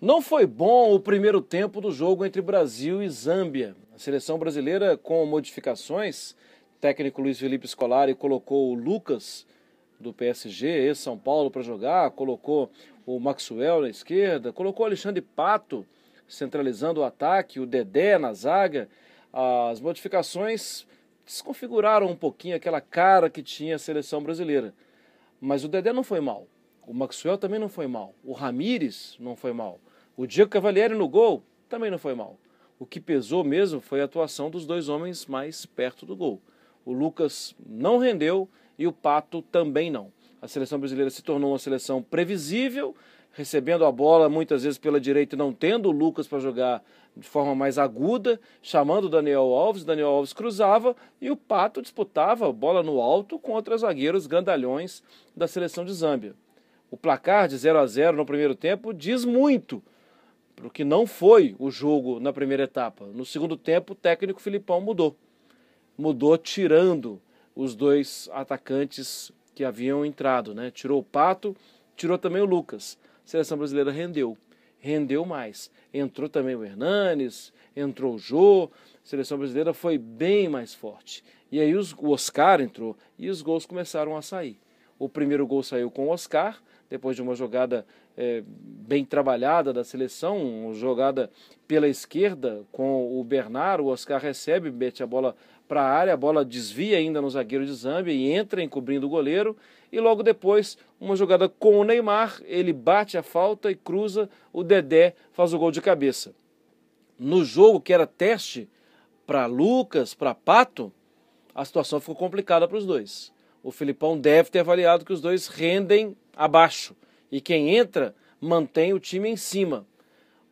Não foi bom o primeiro tempo do jogo entre Brasil e Zâmbia. A seleção brasileira, com modificações, técnico Luiz Felipe Scolari colocou o Lucas do PSG, ex-São Paulo, para jogar, colocou o Maxwell na esquerda, colocou o Alexandre Pato centralizando o ataque, o Dedé na zaga. As modificações desconfiguraram um pouquinho aquela cara que tinha a seleção brasileira. Mas o Dedé não foi mal. O Maxwell também não foi mal. O Ramires não foi mal. O Diego Cavalieri no gol também não foi mal. O que pesou mesmo foi a atuação dos dois homens mais perto do gol. O Lucas não rendeu e o Pato também não. A seleção brasileira se tornou uma seleção previsível, recebendo a bola muitas vezes pela direita, e não tendo o Lucas para jogar de forma mais aguda, chamando o Daniel Alves. Daniel Alves cruzava e o Pato disputava bola no alto contra zagueiros grandalhões da seleção de Zâmbia. O placar de 0 a 0 no primeiro tempo diz muito o que não foi o jogo na primeira etapa. No segundo tempo, o técnico Filipão mudou. Mudou tirando os dois atacantes que haviam entrado, né? Tirou o Pato, tirou também o Lucas. A seleção brasileira rendeu, rendeu mais. Entrou também o Hernanes, entrou o Jô. A seleção brasileira foi bem mais forte. E aí os, o Oscar entrou e os gols começaram a sair. O primeiro gol saiu com o Oscar, depois de uma jogada é, bem trabalhada da seleção, jogada pela esquerda com o Bernardo. O Oscar recebe, mete a bola para a área, a bola desvia ainda no zagueiro de Zâmbia e entra encobrindo o goleiro. E logo depois, uma jogada com o Neymar, ele bate a falta e cruza, o Dedé faz o gol de cabeça. No jogo que era teste para Lucas, para Pato, a situação ficou complicada para os dois o Filipão deve ter avaliado que os dois rendem abaixo e quem entra mantém o time em cima.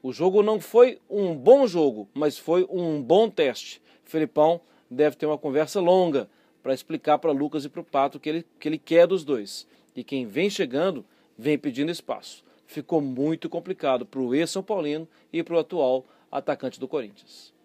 O jogo não foi um bom jogo, mas foi um bom teste. O Filipão deve ter uma conversa longa para explicar para Lucas e para o Pato que ele, que ele quer dos dois. E quem vem chegando, vem pedindo espaço. Ficou muito complicado para o ex-São Paulino e para o atual atacante do Corinthians.